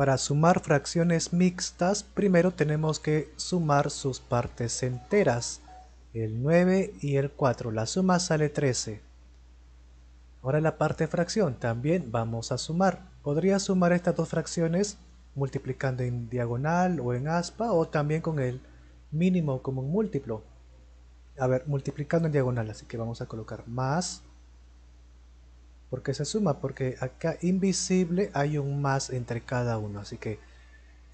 Para sumar fracciones mixtas, primero tenemos que sumar sus partes enteras, el 9 y el 4. La suma sale 13. Ahora la parte fracción también vamos a sumar. Podría sumar estas dos fracciones multiplicando en diagonal o en aspa o también con el mínimo como un múltiplo. A ver, multiplicando en diagonal, así que vamos a colocar más qué se suma, porque acá invisible hay un más entre cada uno, así que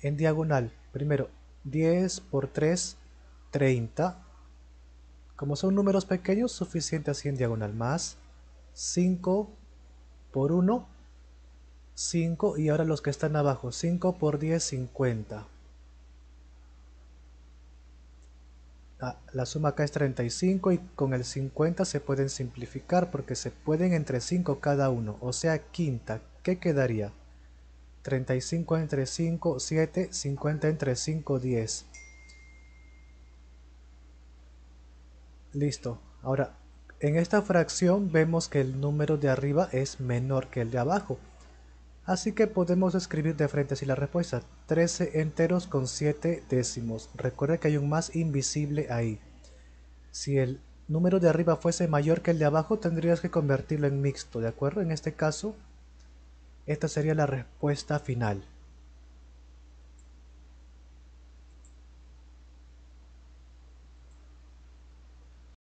en diagonal, primero 10 por 3, 30, como son números pequeños, suficiente así en diagonal, más 5 por 1, 5, y ahora los que están abajo, 5 por 10, 50, Ah, la, suma acá es 35 y con el 50 se pueden simplificar porque se pueden entre 5 cada uno, o sea quinta, ¿qué quedaría? 35 entre 5, 7, 50 entre 5, 10. Listo. Ahora, en esta fracción vemos que el número de arriba es menor que el de abajo. Así que podemos escribir de frente así la respuesta, 13 enteros con 7 décimos. Recuerda que hay un más invisible ahí. Si el número de arriba fuese mayor que el de abajo, tendrías que convertirlo en mixto, ¿de acuerdo? En este caso, esta sería la respuesta final.